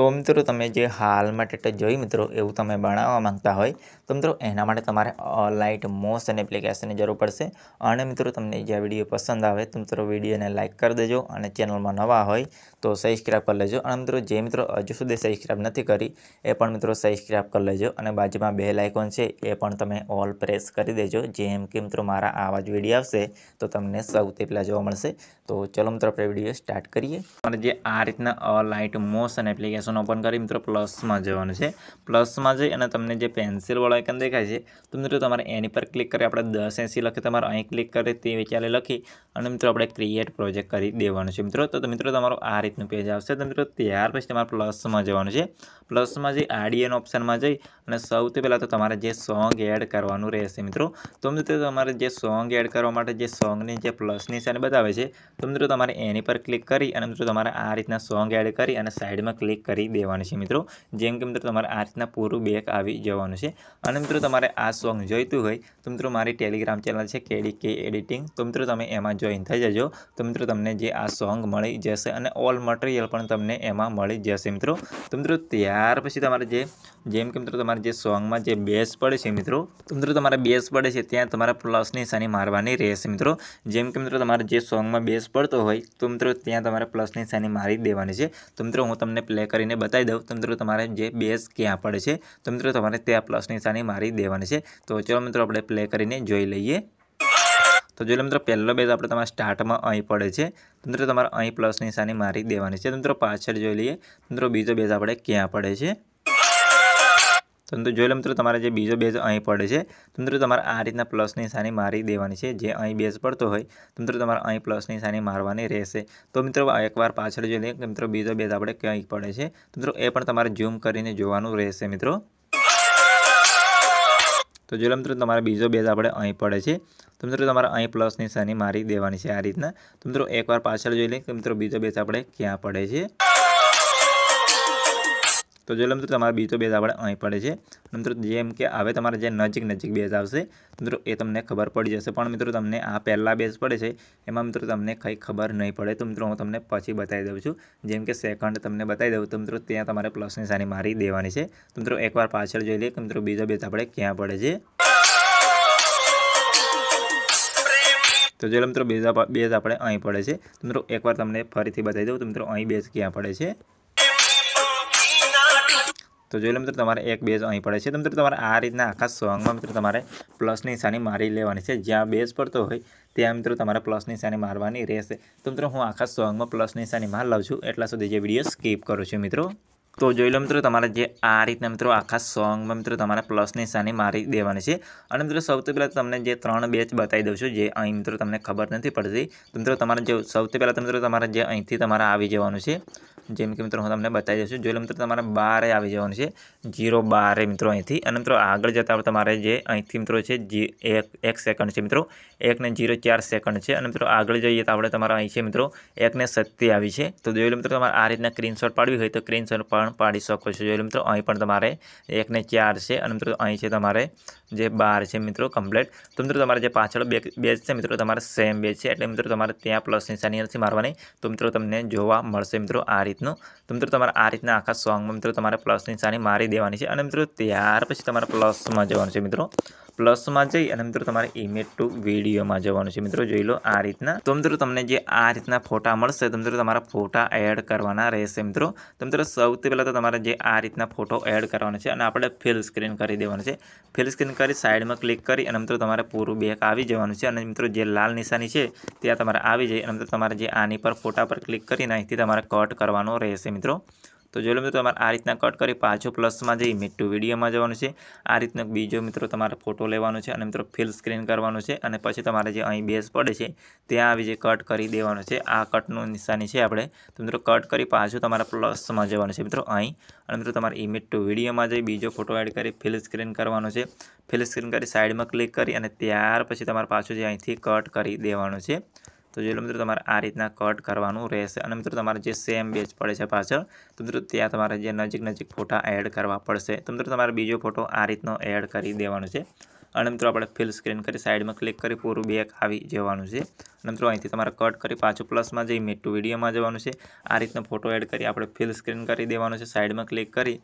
તો મિત્રો તમે જે હાલમાં ટેટ જોઈ મિત્રો એવું તમે બનાવવામાં માંગતા હોય તો મિત્રો એના માટે તમારે ઓલાઈટ મોસ એપ્લિકેશનની જરૂર પડશે અને મિત્રો તમને જે વિડિયો પસંદ આવે તો મિત્રો વિડિયોને લાઈક કરી દેજો અને ચેનલ માં નવા હોય તો સબ્સ્ક્રાઇબ કરી લેજો અને મિત્રો જે મિત્રો અજય સુદેસાઈ ખરાબ નથી કરી એ પણ મિત્રો સબ્સ્ક્રાઇબ કરી લેજો અને બાજુમાં બેલ આઇકન છે એ પણ તમે ઓલ પ્રેસ કરી દેજો જેમ કે મિત્રો મારા આવાજ વિડીયો આવશે તો તમને સાઉત એટલા જોવામાં મળશે તો ચલો મિત્રો પ્રે વિડિયો સ્ટાર્ટ કરીએ અને જે આ રીતના ઓલાઈટ મોસ એપ્લિકેશનની જરૂર પડશે ઓપ્શન ઓપન કરી મિત્રો પ્લસમાં જવાનું છે પ્લસમાં જઈ અને તમને જે પેન્સિલવાળો આઇકન દેખાય છે તો મિત્રો તમારે એની પર ક્લિક કરી આપણે દસ એંસી લખી તમારે અહીં ક્લિક કરી તે વિચારે લખી અને મિત્રો આપણે ક્રિએટ પ્રોજેક્ટ કરી દેવાનું છે મિત્રો તો મિત્રો તમારો આ રીતનું પેજ આવશે તો મિત્રો ત્યાર પછી તમારે પ્લસમાં જવાનું છે પ્લસમાં જઈ આડીએન ઓપ્શનમાં જઈ અને સૌથી પહેલાં તો તમારે જે સોંગ એડ કરવાનું રહેશે મિત્રો તો મિત્રો તમારે જે સોંગ એડ કરવા માટે જે સોંગની જે પ્લસ નિશાની બતાવે છે તો મિત્રો તમારે એની પર ક્લિક કરી અને મિત્રો તમારે આ રીતના સોંગ એડ કરી અને સાઈડમાં ક્લિક કરી દેવાનું છે મિત્રો જેમ કે મિત્રો તમારે આ રીતના પૂરું બેક આવી જવાનું છે અને મિત્રો તમારે આ સોંગ જોઈતું હોય તો મિત્રો મારી ટેલિગ્રામ ચેનલ છે કેડી કે એડિટિંગ તો મિત્રો તમે એમાં જોઈ જોઈન થઈ જજો તો મિત્રો તમને જે આ સોંગ મળી જશે અને ઓલ મટીરિયલ પણ તમને એમાં મળી જશે મિત્રો તો મિત્રો ત્યાર પછી તમારે જે જેમ કે મિત્રો તમારે જે સોંગમાં જે બેસ પડે છે મિત્રો તો મિત્રો તમારે બેસ પડે છે ત્યાં તમારે પ્લસની નિશાની મારવાની રહેશે મિત્રો જેમ કે મિત્રો તમારે જે સોંગમાં બેસ પડતો હોય તો મિત્રો ત્યાં તમારે પ્લસની નિશાની મારી દેવાની છે તો મિત્રો હું તમને પ્લે કરીને બતાવી દઉં તો મિત્રો તમારે જે બેસ ક્યાં પડે છે તો મિત્રો તમારે ત્યાં પ્લસની નિશાની મારી દેવાની છે તો ચલો મિત્રો આપણે પ્લે કરીને જોઈ લઈએ તો જોઈ લો મિત્રો પહેલો બેઝ આપણે તમારા સ્ટાર્ટમાં અહીં પડે છે મિત્રો તમારે અહીં પ્લસ નિશાની મારી દેવાની છે મિત્રો પાછળ જોઈ લઈએ મિત્રો બીજો બેઝ આપણે ક્યાં પડે છે તો મિત્રો જોઈ લો મિત્રો તમારે જે બીજો બેઝ અહીં પડે છે તો મિત્રો તમારે આ રીતના પ્લસ નિશાની મારી દેવાની છે જે અહીં બેઝ પડતો હોય તો મિત્રો તમારે અહીં પ્લસ નિશાની મારવાની રહેશે તો મિત્રો એકવાર પાછળ જોઈ લઈએ મિત્રો બીજો બેઝ આપણે ક્યાંય પડે છે તો મિત્રો એ પણ તમારે ઝૂમ કરીને જોવાનું રહેશે મિત્રો તો જો મિત્રો તમારે બીજો બેઝ આપણે અહીં પડે છે તો મિત્રો તમારે અહીં પ્લસની સની મારી દેવાની છે આ રીતના તો મિત્રો એકવાર પાછળ જોઈ લઈએ કે મિત્રો બીજો બેઝ આપણે ક્યાં પડે છે તો જો મિત્રો તમારા બીજો બેઝ આપણે અહીં પડે છે મિત્રો જેમ કે હવે તમારે જે નજીક નજીક બેઝ આવશે મિત્રો એ તમને ખબર પડી જશે પણ મિત્રો તમને આ પહેલાં બેઝ પડે છે એમાં મિત્રો તમને કંઈ ખબર નહીં પડે તો મિત્રો હું તમને પછી બતાવી દઉં છું જેમ કે સેકન્ડ તમને બતાવી દઉં તો મિત્રો ત્યાં તમારે પ્લસ નિશાની મારી દેવાની છે તો મિત્રો એકવાર પાછળ જોઈ લઈએ કે મિત્રો બીજો બેઝ આપણે ક્યાં પડે છે તો જો મિત્રો બેઝ બેઝ આપણે અહીં પડે છે તો મિત્રો એકવાર તમને ફરીથી બતાવી દઉં તો મિત્રો અહીં બેઝ ક્યાં પડે છે તો જોઈ લો મિત્રો તમારે એક બેઝ અહીં પડે છે તો મિત્રો તમારે આ રીતના આખા સોંગમાં મિત્રો તમારે પ્લસની નિશાની મારી લેવાની છે જ્યાં બેઝ પડતો હોય ત્યાં મિત્રો તમારે પ્લસની નિશાની મારવાની રહેશે તો મિત્રો હું આખા સોંગમાં પ્લસની નિશાની માર લઉં છું એટલા સુધી જે વિડીયો સ્કીપ કરું છું મિત્રો તો જોઈ લો મિત્રો તમારે જે આ રીતના મિત્રો આખા સોંગમાં મિત્રો તમારે પ્લસની નિશાની મારી દેવાની છે અને મિત્રો સૌથી પહેલાં તમને જે ત્રણ બેચ બતાવી દઉં છું જે અહીં મિત્રો તમને ખબર નથી પડતી તો મિત્રો તમારે જે સૌથી પહેલાં તો મિત્રો તમારે જે અહીંથી તમારે આવી જવાનું છે જેમ કે મિત્રો હું તમને બતાવી દઉં છું જોઈ લો મિત્રો તમારે બારે આવી જવાનું છે જીરો બારે મિત્રો અહીંથી અને મિત્રો આગળ જતાં તમારે જે અહીંથી મિત્રો છે જી એક એક સેકન્ડ છે મિત્રો એકને જીરો ચાર સેકન્ડ છે અને મિત્રો આગળ જઈએ તો આપણે તમારા અહીં છે મિત્રો એકને સત્તી આવી છે તો જોઈ લો મિત્રો તમારે આ રીતના સ્ક્રીનશોટ પાડવી હોય તો સ્ક્રીનશોટ પણ પાડી શકો છો જોઈ લો મિત્રો અહીં પણ તમારે એકને ચાર છે અને મિત્રો અહીં છે તમારે જે બાર છે મિત્રો કમ્પ્લેટ તો મિત્રો તમારે જે પાછળ બે બેજ છે મિત્રો તમારે સેમ બેજ છે એટલે મિત્રો તમારે ત્યાં પ્લસ નિશાની નથી મારવાની તો મિત્રો તમને જોવા મળશે મિત્રો આ રીતે રીતનું તો મિત્રો તમારે આ રીતના આખા સોંગમાં મિત્રો તમારે પ્લસની નિશાની મારી દેવાની છે અને મિત્રો ત્યાર પછી તમારે પ્લસમાં જવાનું છે મિત્રો પ્લસમાં જઈ અને મિત્રો તમારે ઇમેજ ટુ વિડીયોમાં જવાનું છે મિત્રો જોઈ લો આ રીતના તો મિત્રો તમને જે આ રીતના ફોટા મળશે તો મિત્રો તમારા ફોટા એડ કરવાના રહેશે મિત્રો તો મિત્રો સૌથી પહેલાં તો તમારે જે આ રીતના ફોટો એડ કરવાનો છે અને આપણે ફિલ સ્ક્રીન કરી દેવાનું છે ફિલ સ્ક્રીન કરી સાઈડમાં ક્લિક કરી અને મિત્રો તમારે પૂરું બેક આવી જવાનું છે અને મિત્રો જે લાલ નિશાની છે ત્યાં તમારે આવી જાય અને મિત્રો તમારે જે આની પર ફોટા પર ક્લિક કરીને અહીંથી તમારે કટ કરવાનો રહેશે મિત્રો તો જોઈ લો મિત્રો તમારે આ રીતના કટ કરી પાછું પ્લસમાં જઈ મિડ ટુ વિડીયોમાં જવાનું છે આ રીતનો બીજો મિત્રો તમારે ફોટો લેવાનો છે અને મિત્રો ફિલ સ્ક્રીન કરવાનું છે અને પછી તમારે જે અહીં બેસ પડે છે ત્યાં આવી જે કટ કરી દેવાનો છે આ કટનું નિશાની છે આપણે તો મિત્રો કટ કરી પાછું તમારે પ્લસમાં જવાનું છે મિત્રો અહીં અને મિત્રો તમારે ઇમેજ ટુ વિડીયોમાં જઈ બીજો ફોટો એડ કરી ફિલ સ્ક્રીન કરવાનો છે ફિલ સ્ક્રીન કરી સાઈડમાં ક્લિક કરી અને ત્યાર પછી તમારે પાછું જે અહીંથી કટ કરી દેવાનું છે તો જે મિત્રો તમારે આ રીતના કટ કરવાનું રહેશે અને મિત્રો તમારે જે સેમ બેચ પડે છે પાછળ તો મિત્રો ત્યાં તમારે જે નજીક નજીક ફોટા એડ કરવા પડશે તો મિત્રો તમારે બીજો ફોટો આ રીતનો એડ કરી દેવાનો છે અને મિત્રો આપણે ફિલ સ્ક્રીન કરી સાઈડમાં ક્લિક કરી પૂરું બેક આવી જવાનું છે અને મિત્રો અહીંથી તમારે કટ કરી પાછું પ્લસમાં જઈ મિડ ટુ વિડીયોમાં જવાનું છે આ રીતનો ફોટો એડ કરી આપણે ફિલ સ્ક્રીન કરી દેવાનું છે સાઈડમાં ક્લિક કરી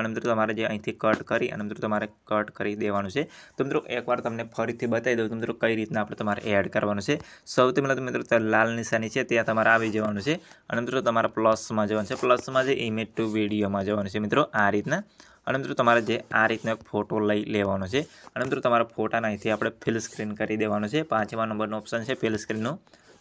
અને મિત્રો તમારે જે અહીંથી કટ કરી અને મિત્રો તમારે કટ કરી દેવાનું છે તો મિત્રો એકવાર તમને ફરીથી બતાવી દઉં તો મિત્રો કઈ રીતના આપણે તમારે એડ કરવાનું છે સૌથી પહેલાં તો મિત્રો લાલ નિશાની છે ત્યાં તમારે આવી જવાનું છે અને મિત્રો તમારા પ્લસમાં જવાનું છે પ્લસમાં જઈ ઇમેજ ટુ વિડીયોમાં જવાનું છે મિત્રો આ રીતના અને મિત્રો તમારે જે આ રીતનો એક ફોટો લઈ લેવાનો છે અને મિત્રો તમારા ફોટાના અહીંથી આપણે ફિલ સ્ક્રીન કરી દેવાનો છે પાંચમા નંબરનો ઓપ્શન છે ફિલ સ્ક્રીનનો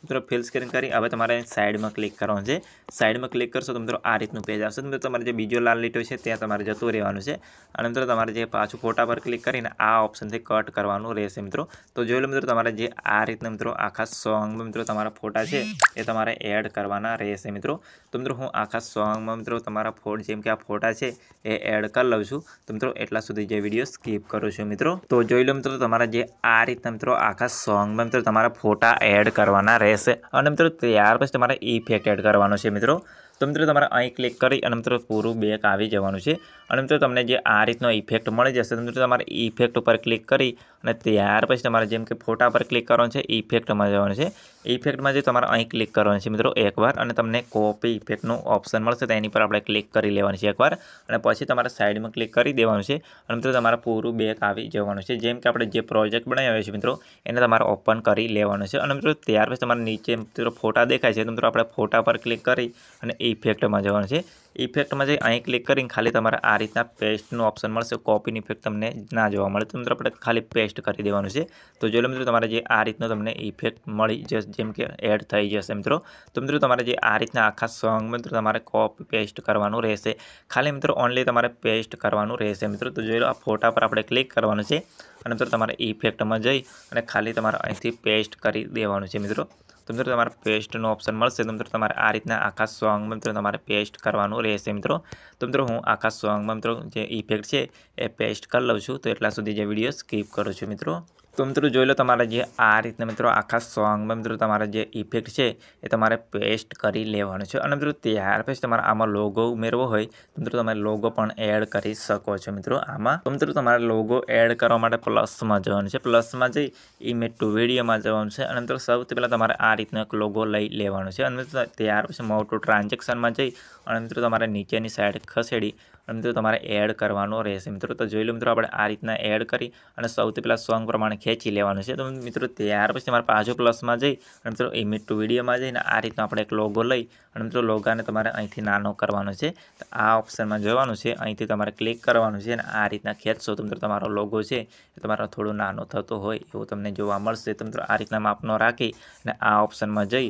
મિત્રો ફિલ સ્ક્રીન કરી હવે તમારે સાઈડમાં ક્લિક કરવાનું છે સાઈડમાં ક્લિક કરશો તો મિત્રો આ રીતનું પેજ આવશે મિત્રો તમારે જે બીજો લાલ લીટો છે ત્યાં તમારે જતું રહેવાનું છે અને મિત્રો તમારે જે પાછું ફોટા પર ક્લિક કરીને આ ઓપ્શનથી કટ કરવાનું રહેશે મિત્રો તો જોઈ લો મિત્રો તમારે જે આ રીતના મિત્રો આખા સોંગમાં મિત્રો તમારા ફોટા છે એ તમારે એડ કરવાના રહેશે મિત્રો તો મિત્રો હું આખા સોંગમાં મિત્રો તમારા ફોટ જેમ કે આ ફોટા છે એ એડ કરી લઉં છું તો મિત્રો એટલા સુધી જે વિડીયો સ્કીપ કરું છું મિત્રો તો જોઈ લો મિત્રો તમારા જે આ રીતના મિત્રો આખા સોંગમાં મિત્રો તમારા ફોટા એડ કરવાના રહેશે રહેશે અને મિત્રો ત્યાર પછી તમારે ઇફેક્ટ એડ કરવાનો છે મિત્રો તો મિત્રો તમારે અહીં ક્લિક કરી અને મિત્રો પૂરું બેક આવી જવાનું છે અને મિત્રો તમને જે આ રીતનો ઇફેક્ટ મળી જશે મિત્રો તમારે ઇફેક્ટ ઉપર ક્લિક કરી અને ત્યાર પછી તમારે જેમ કે ફોટા પર ક્લિક કરવાનું છે ઇફેક્ટમાં જવાનું છે ઇફેક્ટમાં જે તમારે અહીં ક્લિક કરવાનું છે મિત્રો એકવાર અને તમને કોપી ઇફેક્ટનું ઓપ્શન મળશે તો એની પર આપણે ક્લિક કરી લેવાનું છે એકવાર અને પછી તમારે સાઈડમાં ક્લિક કરી દેવાનું છે અને મિત્રો તમારે પૂરું બેક આવી જવાનું છે જેમ કે આપણે જે પ્રોજેક્ટ બનાવ્યો છે મિત્રો એને તમારે ઓપન કરી લેવાનું છે અને મિત્રો ત્યાર પછી તમારે નીચે મિત્રો ફોટા દેખાય છે તો મિત્રો આપણે ફોટા પર ક્લિક કરી અને ઇફેક્ટમાં જવાનું છે ઇફેક્ટમાં જઈ અહીં ક્લિક કરીને ખાલી તમારે આ રીતના પેસ્ટનું ઓપ્શન મળશે કોપીની ઇફેક્ટ તમને ના જોવા મળે તો મિત્રો આપણે ખાલી પેસ્ટ કરી દેવાનું છે તો જોઈ લો મિત્રો તમારે જે આ રીતનો તમને ઇફેક્ટ મળી જશે જેમ કે એડ થઈ જશે મિત્રો તો મિત્રો તમારે જે આ રીતના આખા સોંગ મિત્રો તમારે કોપી પેસ્ટ કરવાનું રહેશે ખાલી મિત્રો ઓનલી તમારે પેસ્ટ કરવાનું રહેશે મિત્રો તો જોઈ લો આ ફોટા પર આપણે ક્લિક કરવાનું છે અને મિત્રો તમારે ઇફેક્ટમાં જઈ અને ખાલી તમારે અહીંથી પેસ્ટ કરી દેવાનું છે મિત્રો તો મિત્રો તમારે પેસ્ટનો ઓપ્શન મળશે તમને તમારે આ રીતના આખા સોંગમાં મિત્રો તમારે પેસ્ટ કરવાનું રહેશે મિત્રો તો મિત્રો હું આખા સોંગમાં મિત્રો જે ઇફેક્ટ છે એ પેસ્ટ કરી લઉં છું તો એટલા સુધી જે વિડીયો સ્કીપ કરું છું મિત્રો તો મિત્રો જોઈ લો તમારા જે આ રીતના મિત્રો આખા સોંગમાં મિત્રો તમારા જે ઇફેક્ટ છે એ તમારે પેસ્ટ કરી લેવાનું છે અને મિત્રો ત્યાર પછી તમારે આમાં લોગો ઉમેરવો હોય તો મિત્રો તમે લોગો પણ એડ કરી શકો છો મિત્રો આમાં તો મિત્રો તમારે લોગો એડ કરવા માટે પ્લસમાં જવાનું છે પ્લસમાં જઈ ઇમેજ ટુ વિડીયોમાં જવાનું છે અને મિત્રો સૌથી પહેલાં તમારે આ રીતનો એક લોગો લઈ લેવાનો છે અને મિત્રો ત્યાર પછી મોટું ટ્રાન્ઝેક્શનમાં જઈ અને મિત્રો તમારે નીચેની સાઈડ ખસેડી અને મિત્રો તમારે એડ કરવાનો રહેશે મિત્રો તો જોઈ લો મિત્રો આપણે આ રીતના એડ કરી અને સૌથી પહેલાં સોંગ પ્રમાણે ખેંચી લેવાનું છે તો મિત્રો ત્યાર પછી તમારે પાછો પ્લસમાં જઈ અને મિત્રો ઇમિટ ટુ વિડીયોમાં જઈને આ રીતનો આપણે એક લોગો લઈ અને મિત્રો લોગાને તમારે અહીંથી નાનો કરવાનો છે તો આ ઓપ્શનમાં જવાનું છે અહીંથી તમારે ક્લિક કરવાનું છે અને આ રીતના ખેંચશો તો મિત્રો તમારો લોગો છે એ તમારો થોડો નાનો થતો હોય એવું તમને જોવા મળશે તો મિત્રો આ રીતના માપનો રાખી અને આ ઓપ્શનમાં જઈ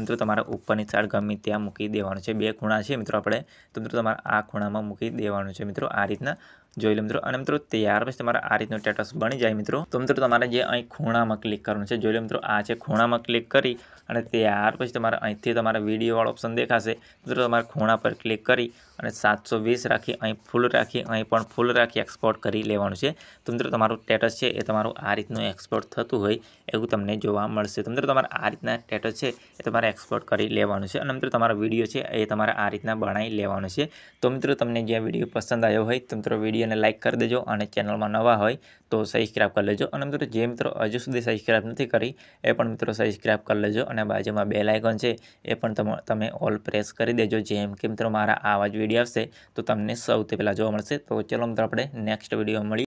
મિત્રો તમારે ઉપરની સાઈડ ગમે ત્યાં મૂકી દેવાનું છે બે ખૂણા છે મિત્રો આપણે તો મિત્રો તમારે આ ખૂણામાં મૂકી દેવાનું છે મિત્રો આ રીતના જોઈ લો મિત્રો અને મિત્રો ત્યાર પછી તમારે આ રીતનું સ્ટેટસ બની જાય મિત્રો તો મિત્રો તમારે જે અહીં ખૂણામાં ક્લિક કરવાનું છે જોઈ લો મિત્રો આ છે ખૂણામાં ક્લિક કરી અને ત્યાર પછી તમારે અહીંથી તમારા વિડીયોવાળો ઓપ્શન દેખાશે મિત્રો તમારે ખૂણા પર ક્લિક કરી અને સાતસો રાખી અહીં ફૂલ રાખી અહીં પણ ફૂલ રાખી એક્સપોર્ટ કરી લેવાનું છે તો મિત્રો તમારું સ્ટેટસ છે એ તમારું આ રીતનું એક્સપોર્ટ થતું હોય એવું તમને જોવા મળશે તો મિત્રો તમારે આ રીતના સ્ટેટસ છે એ તમારે તમારે એક્સપોર્ટ કરી લેવાનું છે અને મિત્રો તમારો વિડીયો છે એ તમારે આ રીતના બનાવી લેવાનો છે તો મિત્રો તમને જે વિડીયો પસંદ આવ્યો હોય તો મિત્રો વિડીયોને લાઇક કરી દેજો અને ચેનલમાં નવા હોય તો સબસ્ક્રાઈબ કરી લેજો અને મિત્રો જે મિત્રો હજુ સુધી સબસ્ક્રાઈબ નથી કરી એ પણ મિત્રો સબસ્ક્રાઈબ કરી લેજો અને બાજુમાં બે લાઇકોન છે એ પણ તમે ઓલ પ્રેસ કરી દેજો જેમ કે મિત્રો મારા આવા જ વિડીયો આવશે તો તમને સૌથી પહેલાં જોવા મળશે તો ચલો મિત્રો આપણે નેક્સ્ટ વિડીયો મળી